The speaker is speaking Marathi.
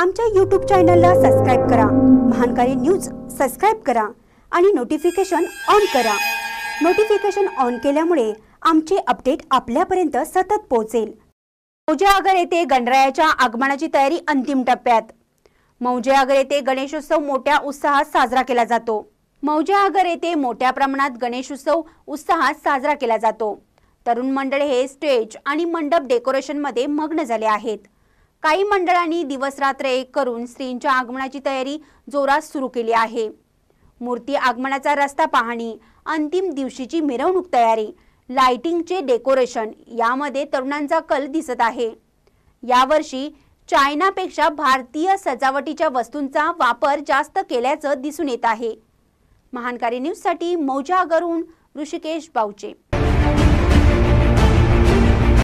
आमच्या यूट्यूब चॅनलला सबस्क्राईब करा महानकारी न्यूज सबस्क्राईब करा आणि नोटिफिकेशन ऑन करा नोटिफिकेशन ऑन केल्यामुळे आमचे अपडेट आपल्यापर्यंत सतत पोहोचेल मौजेआगर येथे गणरायाच्या आगमनाची तयारी अंतिम टप्प्यात मौजेआगर येथे गणेशोत्सव मोठ्या उत्साहात साजरा केला जातो मौजेआगर येथे मोठ्या प्रमाणात गणेशोत्सव उत्साहात साजरा केला जातो तरुण मंडळ हे स्टेज आणि मंडप डेकोरेशनमध्ये मग्न झाले आहेत काही मंडळांनी दिवसरात्र एक करून स्त्रींच्या आगमनाची तयारी जोरात सुरू केली आहे मूर्ती आगमनाचा रस्ता पाहणी अंतिम दिवशीची मिरवणूक तयारी लाइटिंगचे डेकोरेशन यामध्ये तरुणांचा कल दिसत आहे यावर्षी चायनापेक्षा भारतीय सजावटीच्या वस्तूंचा वापर जास्त केल्याचं दिसून येत आहे महानकारी न्यूजसाठी मौजागरून ऋषिकेश बावचे